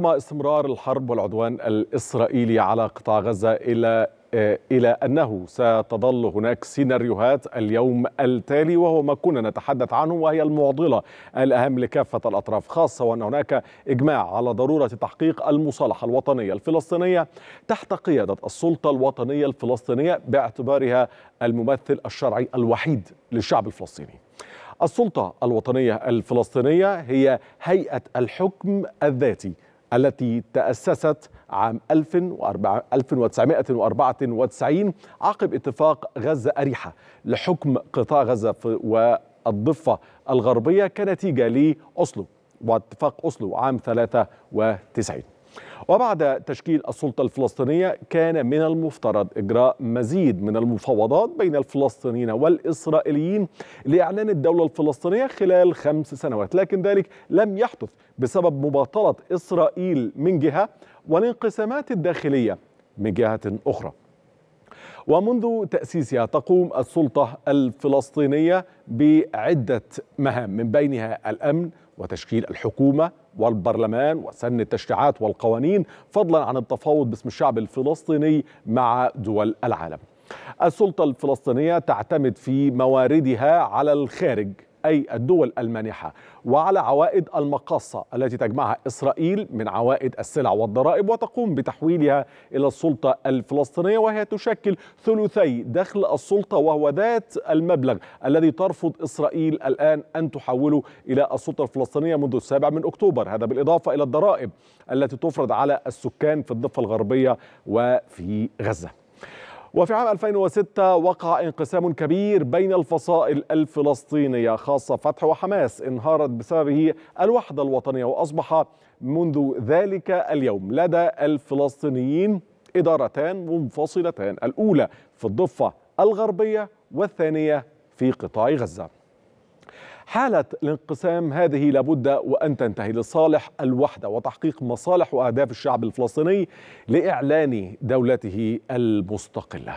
ما استمرار الحرب والعدوان الإسرائيلي على قطاع غزة إلى إلى أنه ستظل هناك سيناريوهات اليوم التالي وهو ما كنا نتحدث عنه وهي المعضلة الأهم لكافة الأطراف خاصة وأن هناك إجماع على ضرورة تحقيق المصالحة الوطنية الفلسطينية تحت قيادة السلطة الوطنية الفلسطينية باعتبارها الممثل الشرعي الوحيد للشعب الفلسطيني السلطة الوطنية الفلسطينية هي هيئة الحكم الذاتي التي تأسست عام 1994 عقب اتفاق غزة أريحة لحكم قطاع غزة والضفة الغربية كنتيجة لأوسلو واتفاق أوسلو عام 93 وبعد تشكيل السلطة الفلسطينية كان من المفترض إجراء مزيد من المفاوضات بين الفلسطينيين والإسرائيليين لإعلان الدولة الفلسطينية خلال خمس سنوات لكن ذلك لم يحدث بسبب مباطلة إسرائيل من جهة والانقسامات الداخلية من جهة أخرى ومنذ تأسيسها تقوم السلطة الفلسطينية بعدة مهام من بينها الأمن وتشكيل الحكومة والبرلمان وسن التشريعات والقوانين فضلا عن التفاوض باسم الشعب الفلسطيني مع دول العالم السلطة الفلسطينية تعتمد في مواردها على الخارج أي الدول المانحة وعلى عوائد المقاصة التي تجمعها إسرائيل من عوائد السلع والضرائب وتقوم بتحويلها إلى السلطة الفلسطينية وهي تشكل ثلثي دخل السلطة وهو ذات المبلغ الذي ترفض إسرائيل الآن أن تحوله إلى السلطة الفلسطينية منذ السابع من أكتوبر هذا بالإضافة إلى الضرائب التي تفرض على السكان في الضفة الغربية وفي غزة وفي عام 2006 وقع انقسام كبير بين الفصائل الفلسطينية خاصة فتح وحماس انهارت بسببه الوحدة الوطنية وأصبح منذ ذلك اليوم لدى الفلسطينيين إدارتان منفصلتان الأولى في الضفة الغربية والثانية في قطاع غزة حالة الانقسام هذه لابد وأن تنتهي لصالح الوحدة وتحقيق مصالح وأهداف الشعب الفلسطيني لإعلان دولته المستقلة